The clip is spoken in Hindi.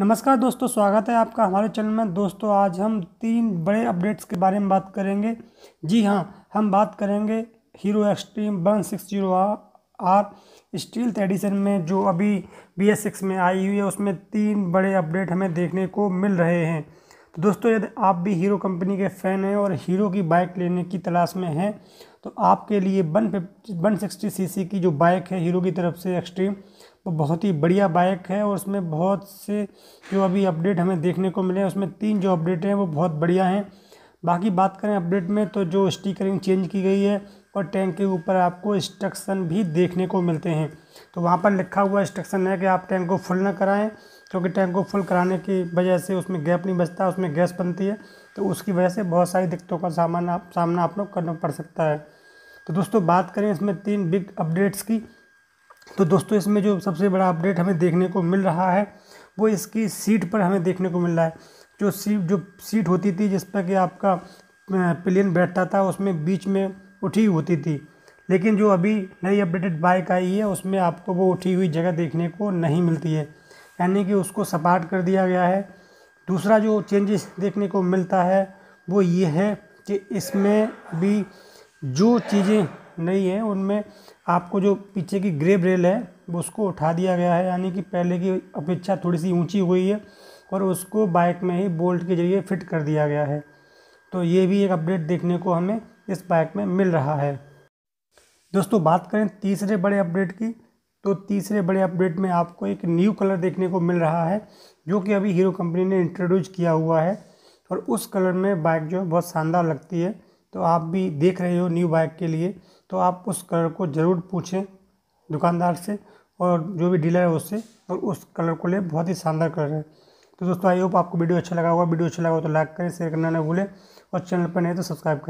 नमस्कार दोस्तों स्वागत है आपका हमारे चैनल में दोस्तों आज हम तीन बड़े अपडेट्स के बारे में बात करेंगे जी हाँ हम बात करेंगे Hero Xtreme one six zero R stealth edition में जो अभी बी एस सिक्स में आई हुई है उसमें तीन बड़े अपडेट हमें देखने को मिल रहे हैं तो दोस्तों यदि आप भी हीरो कंपनी के फ़ैन हैं और हीरो की बाइक लेने की तलाश में हैं तो आपके लिए वन वन सिक्सटी सी की जो बाइक है हीरो की तरफ से एक्सट्रीम वो बहुत ही बढ़िया बाइक है और उसमें बहुत से जो अभी अपडेट हमें देखने को मिले हैं उसमें तीन जो अपडेट हैं वो बहुत बढ़िया हैं बाकी बात करें अपडेट में तो जो स्टिकरिंग चेंज की गई है और टैंक के ऊपर आपको इंस्ट्रक्शन भी देखने को मिलते हैं तो वहाँ पर लिखा हुआ इंस्ट्रक्शन है कि आप टैंक को फुल ना कराएं क्योंकि टैंक को फुल कराने की वजह से उसमें गैप नहीं बचता उसमें गैस बनती है तो उसकी वजह से बहुत सारी दिक्कतों का सामान आप सामना आप लोग करना पड़ सकता है तो दोस्तों बात करें इसमें तीन बिग अपडेट्स की तो दोस्तों इसमें जो सबसे बड़ा अपडेट हमें देखने को मिल रहा है वो इसकी सीट पर हमें देखने को मिल रहा है जो सीट जो सीट होती थी जिस पर कि आपका प्लेन बैठता था उसमें बीच में उठी होती थी लेकिन जो अभी नई अपडेटेड बाइक आई है उसमें आपको वो उठी हुई जगह देखने को नहीं मिलती है यानी कि उसको सपाट कर दिया गया है दूसरा जो चेंजेस देखने को मिलता है वो ये है कि इसमें भी जो चीज़ें नहीं है उनमें आपको जो पीछे की ग्रेब रेल है वो उसको उठा दिया गया है यानी कि पहले की अपेक्षा थोड़ी सी ऊंची हुई है और उसको बाइक में ही बोल्ट के जरिए फिट कर दिया गया है तो ये भी एक अपडेट देखने को हमें इस बाइक में मिल रहा है दोस्तों बात करें तीसरे बड़े अपडेट की तो तीसरे बड़े अपडेट में आपको एक न्यू कलर देखने को मिल रहा है जो कि अभी हीरो कंपनी ने इंट्रोड्यूस किया हुआ है और उस कलर में बाइक जो है बहुत शानदार लगती है तो आप भी देख रहे हो न्यू बाइक के लिए तो आप उस कलर को ज़रूर पूछें दुकानदार से और जो भी डीलर है उससे और उस कलर को ले बहुत ही शानदार कलर है तो दोस्तों आई होप आपको वीडियो अच्छा लगा होगा वीडियो अच्छा लगा हो तो लाइक करें शेयर करना ना भूलें और चैनल पर नहीं तो सब्सक्राइब करें